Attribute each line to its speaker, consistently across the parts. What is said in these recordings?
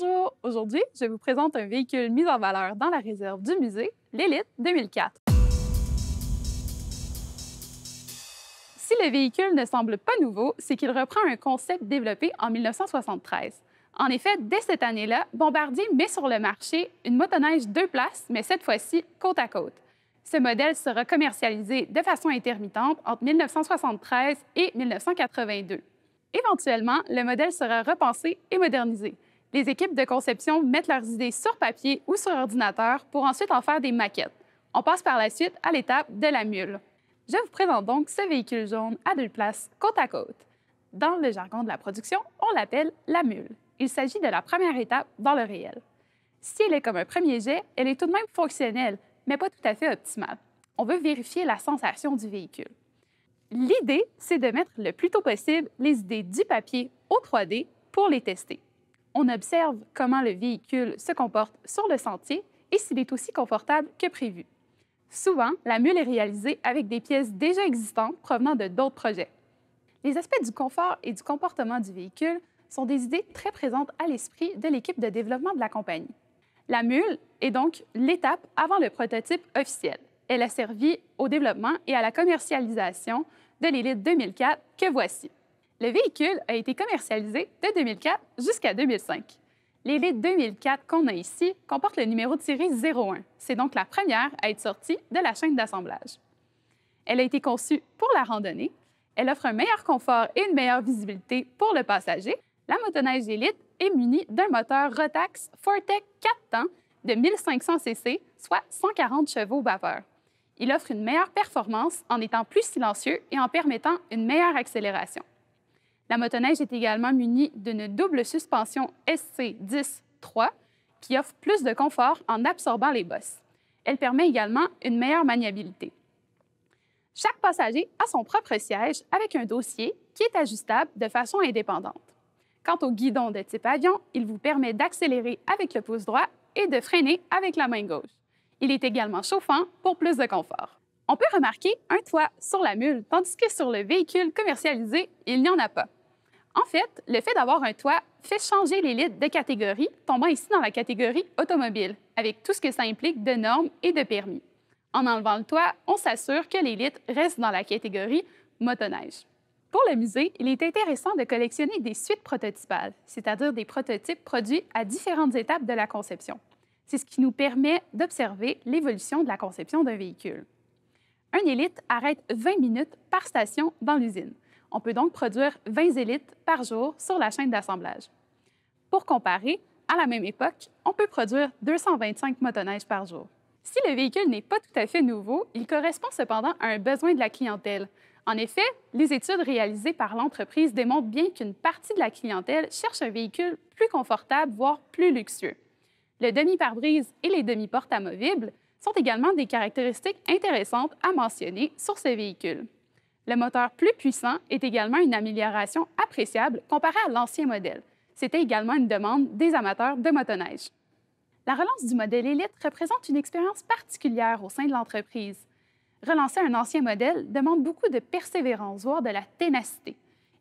Speaker 1: Bonjour! Aujourd'hui, je vous présente un véhicule mis en valeur dans la réserve du musée, l'Élite 2004. Si le véhicule ne semble pas nouveau, c'est qu'il reprend un concept développé en 1973. En effet, dès cette année-là, Bombardier met sur le marché une motoneige deux places, mais cette fois-ci côte à côte. Ce modèle sera commercialisé de façon intermittente entre 1973 et 1982. Éventuellement, le modèle sera repensé et modernisé. Les équipes de conception mettent leurs idées sur papier ou sur ordinateur pour ensuite en faire des maquettes. On passe par la suite à l'étape de la mule. Je vous présente donc ce véhicule jaune à deux places côte à côte. Dans le jargon de la production, on l'appelle la mule. Il s'agit de la première étape dans le réel. Si elle est comme un premier jet, elle est tout de même fonctionnelle, mais pas tout à fait optimale. On veut vérifier la sensation du véhicule. L'idée, c'est de mettre le plus tôt possible les idées du papier au 3D pour les tester on observe comment le véhicule se comporte sur le sentier et s'il est aussi confortable que prévu. Souvent, la mule est réalisée avec des pièces déjà existantes provenant de d'autres projets. Les aspects du confort et du comportement du véhicule sont des idées très présentes à l'esprit de l'équipe de développement de la compagnie. La mule est donc l'étape avant le prototype officiel. Elle a servi au développement et à la commercialisation de l'élite 2004 que voici. Le véhicule a été commercialisé de 2004 jusqu'à 2005. L'élite 2004 qu'on a ici comporte le numéro de série 01. C'est donc la première à être sortie de la chaîne d'assemblage. Elle a été conçue pour la randonnée. Elle offre un meilleur confort et une meilleure visibilité pour le passager. La motoneige Elite est munie d'un moteur Rotax Fortec 4 temps de 1500 cc, soit 140 chevaux baveur Il offre une meilleure performance en étant plus silencieux et en permettant une meilleure accélération. La motoneige est également munie d'une double suspension SC10-3 qui offre plus de confort en absorbant les bosses. Elle permet également une meilleure maniabilité. Chaque passager a son propre siège avec un dossier qui est ajustable de façon indépendante. Quant au guidon de type avion, il vous permet d'accélérer avec le pouce droit et de freiner avec la main gauche. Il est également chauffant pour plus de confort on peut remarquer un toit sur la mule, tandis que sur le véhicule commercialisé, il n'y en a pas. En fait, le fait d'avoir un toit fait changer l'élite de catégorie, tombant ici dans la catégorie automobile, avec tout ce que ça implique de normes et de permis. En enlevant le toit, on s'assure que l'élite reste dans la catégorie motoneige. Pour le musée, il est intéressant de collectionner des suites prototypales, c'est-à-dire des prototypes produits à différentes étapes de la conception. C'est ce qui nous permet d'observer l'évolution de la conception d'un véhicule. Un élite arrête 20 minutes par station dans l'usine. On peut donc produire 20 élites par jour sur la chaîne d'assemblage. Pour comparer, à la même époque, on peut produire 225 motoneiges par jour. Si le véhicule n'est pas tout à fait nouveau, il correspond cependant à un besoin de la clientèle. En effet, les études réalisées par l'entreprise démontrent bien qu'une partie de la clientèle cherche un véhicule plus confortable, voire plus luxueux. Le demi-pare-brise et les demi-portes amovibles sont également des caractéristiques intéressantes à mentionner sur ces véhicules. Le moteur plus puissant est également une amélioration appréciable comparée à l'ancien modèle. C'était également une demande des amateurs de motoneige. La relance du modèle Elite représente une expérience particulière au sein de l'entreprise. Relancer un ancien modèle demande beaucoup de persévérance, voire de la ténacité.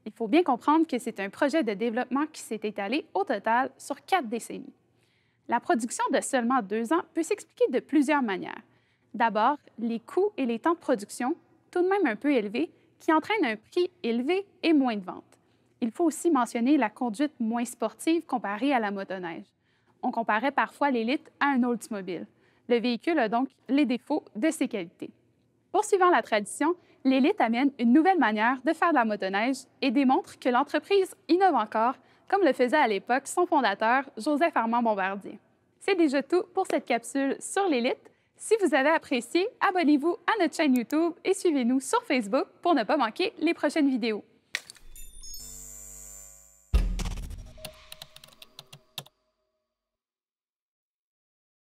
Speaker 1: Il faut bien comprendre que c'est un projet de développement qui s'est étalé au total sur quatre décennies. La production de seulement deux ans peut s'expliquer de plusieurs manières. D'abord, les coûts et les temps de production, tout de même un peu élevés, qui entraînent un prix élevé et moins de ventes. Il faut aussi mentionner la conduite moins sportive comparée à la motoneige. On comparait parfois l'élite à un Oldsmobile. Le véhicule a donc les défauts de ses qualités. Poursuivant la tradition, l'élite amène une nouvelle manière de faire de la motoneige et démontre que l'entreprise innove encore comme le faisait à l'époque son fondateur, Joseph Armand Bombardier. C'est déjà tout pour cette capsule sur l'élite. Si vous avez apprécié, abonnez-vous à notre chaîne YouTube et suivez-nous sur Facebook pour ne pas manquer les prochaines vidéos.